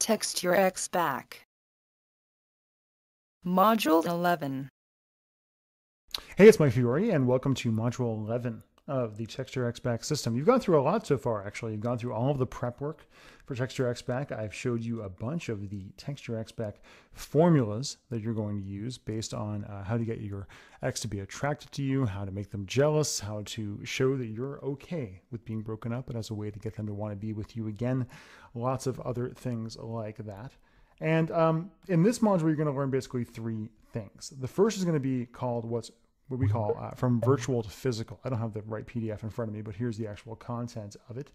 Text your ex back. Module 11. Hey, it's Mike Fiore, and welcome to Module 11 of the Texture Back system. You've gone through a lot so far, actually. You've gone through all of the prep work for Texture Back. I've showed you a bunch of the Texture Back formulas that you're going to use based on uh, how to get your X to be attracted to you, how to make them jealous, how to show that you're okay with being broken up, and as a way to get them to want to be with you again. Lots of other things like that. And um, in this module, you're going to learn basically three things. The first is going to be called what's what we call uh, from virtual to physical. I don't have the right PDF in front of me, but here's the actual contents of it.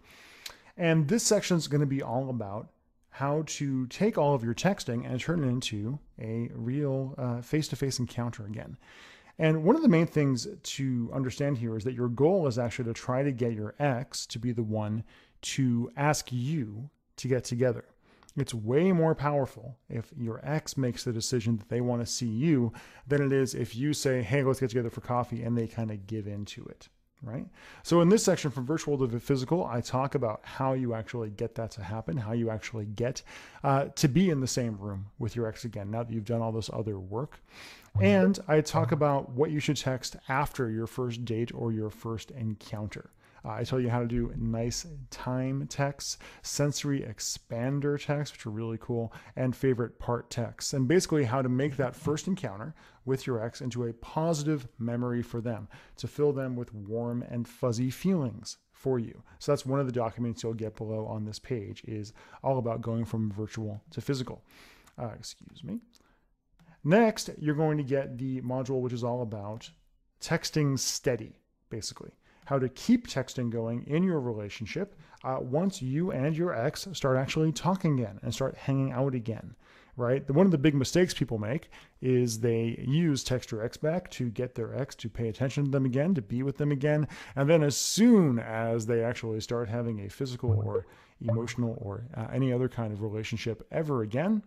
And this section is going to be all about how to take all of your texting and turn it into a real uh, face-to-face encounter again. And one of the main things to understand here is that your goal is actually to try to get your ex to be the one to ask you to get together. It's way more powerful if your ex makes the decision that they want to see you than it is if you say, hey, let's get together for coffee, and they kind of give into it right? So in this section from virtual to physical, I talk about how you actually get that to happen, how you actually get uh, to be in the same room with your ex again, now that you've done all this other work. And I talk about what you should text after your first date or your first encounter. Uh, I tell you how to do nice time texts, sensory expander texts, which are really cool, and favorite part texts, and basically how to make that first encounter with your ex into a positive memory for them to fill them with warm and fuzzy feelings for you. So that's one of the documents you'll get below on this page is all about going from virtual to physical. Uh, excuse me. Next, you're going to get the module which is all about texting steady, basically how to keep texting going in your relationship uh, once you and your ex start actually talking again and start hanging out again right? One of the big mistakes people make is they use text or X back to get their ex to pay attention to them again, to be with them again. And then as soon as they actually start having a physical or emotional or uh, any other kind of relationship ever again,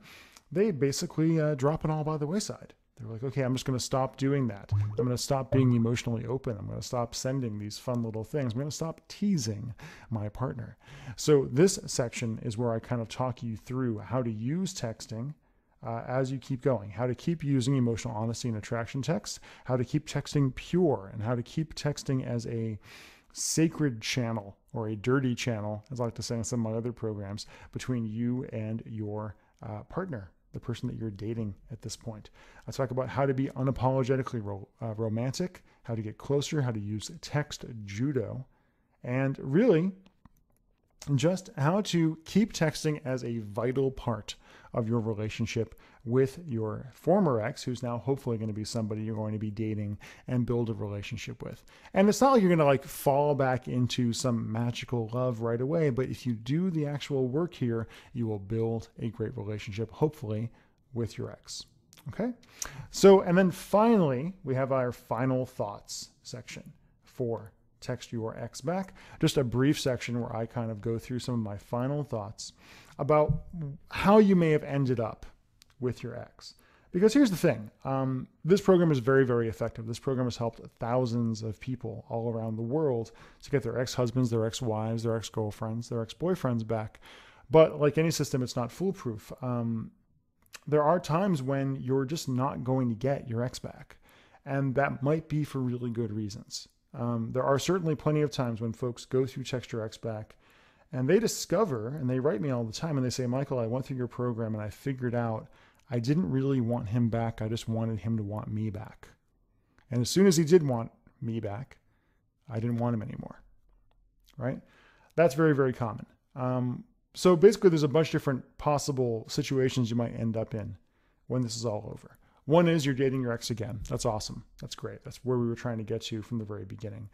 they basically uh, drop it all by the wayside. They are like, okay, I'm just going to stop doing that. I'm going to stop being emotionally open. I'm going to stop sending these fun little things. I'm going to stop teasing my partner. So, this section is where I kind of talk you through how to use texting. Uh, as you keep going, how to keep using emotional honesty and attraction text, how to keep texting pure, and how to keep texting as a sacred channel or a dirty channel, as I like to say in some of my other programs, between you and your uh, partner the person that you're dating at this point. I talk about how to be unapologetically ro- uh, romantic, how to get closer, how to use text judo, and really just how to keep texting as a vital part of your relationship with your former ex, who's now hopefully going to be somebody you're going to be dating and build a relationship with. And it's not like you're going to like fall back into some magical love right away, but if you do the actual work here, you will build a great relationship, hopefully, with your ex. Okay. So, and then finally, we have our final thoughts section for text ex back. Just a brief section where I kind of go through some of my final thoughts about how you may have ended up with your X. Because here's the thing um, this program is very, very effective. This program has helped thousands of people all around the world to get their ex husbands, their ex wives, their ex girlfriends, their ex boyfriends back. But like any system, it's not foolproof. Um, there are times when you're just not going to get your ex back. And that might be for really good reasons. Um, there are certainly plenty of times when folks go through Texture X back and they discover, and they write me all the time and they say, Michael, I went through your program and I figured out I didn't really want him back. I just wanted him to want me back. And as soon as he did want me back, I didn't want him anymore. Right? That's very, very common. Um, so basically, there's a bunch of different possible situations you might end up in when this is all over. One is you're dating your ex again. That's awesome. That's great. That's where we were trying to get to from the very beginning.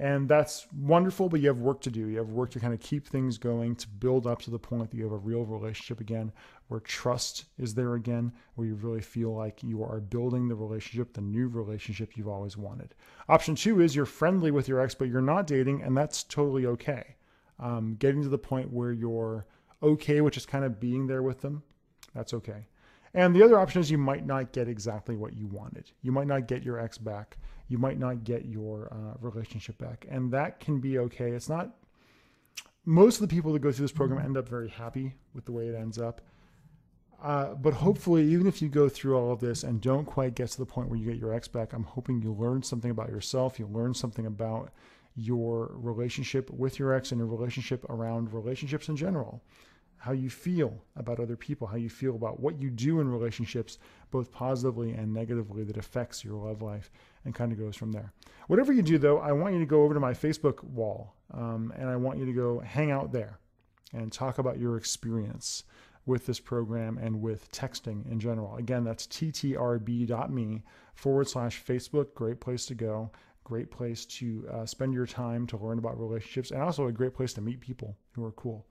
And that's wonderful, but you have work to do. You have work to kind of keep things going to build up to the point that you have a real relationship again, where trust is there again, where you really feel like you are building the relationship, the new relationship you've always wanted. Option two is you're friendly with your ex, but you're not dating, and that's totally okay. Um, getting to the point where you're okay with just kind of being there with them, that's okay. And the other option is you might not get exactly what you wanted. You might not get your ex back. You might not get your uh, relationship back. And that can be okay. It's not, most of the people that go through this program mm-hmm. end up very happy with the way it ends up. Uh, but hopefully, even if you go through all of this and don't quite get to the point where you get your ex back, I'm hoping you learn something about yourself. You learn something about your relationship with your ex and your relationship around relationships in general how you feel about other people, how you feel about what you do in relationships, both positively and negatively, that affects your love life and kind of goes from there. Whatever you do, though, I want you to go over to my Facebook wall um, and I want you to go hang out there and talk about your experience with this program and with texting in general. Again, that's ttrb.me forward slash Facebook. Great place to go great place to uh, spend your time to learn about relationships and also a great place to meet people who are cool.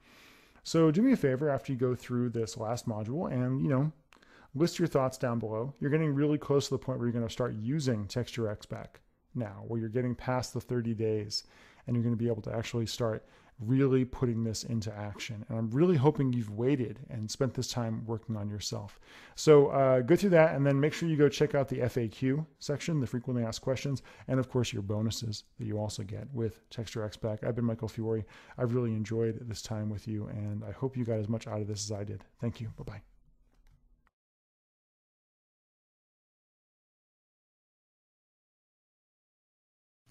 So do me a favor after you go through this last module and, you know, list your thoughts down below. You're getting really close to the point where you're going to start using Texture X back now, where you're getting past the 30 days and you're going to be able to actually start really putting this into action. And I'm really hoping you've waited and spent this time working on yourself. So uh, go through that and then make sure you go check out the FAQ section, the frequently asked questions, and of course your bonuses that you also get with Texture X Pack. I've been Michael Fiore. I've really enjoyed this time with you and I hope you got as much out of this as I did. Thank you. Bye bye.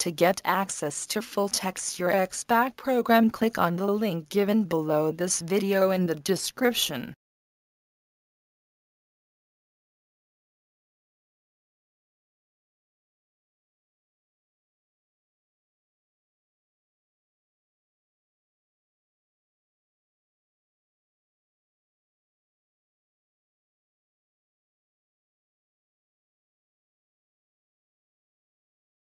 To get access to full text your XBAC program click on the link given below this video in the description.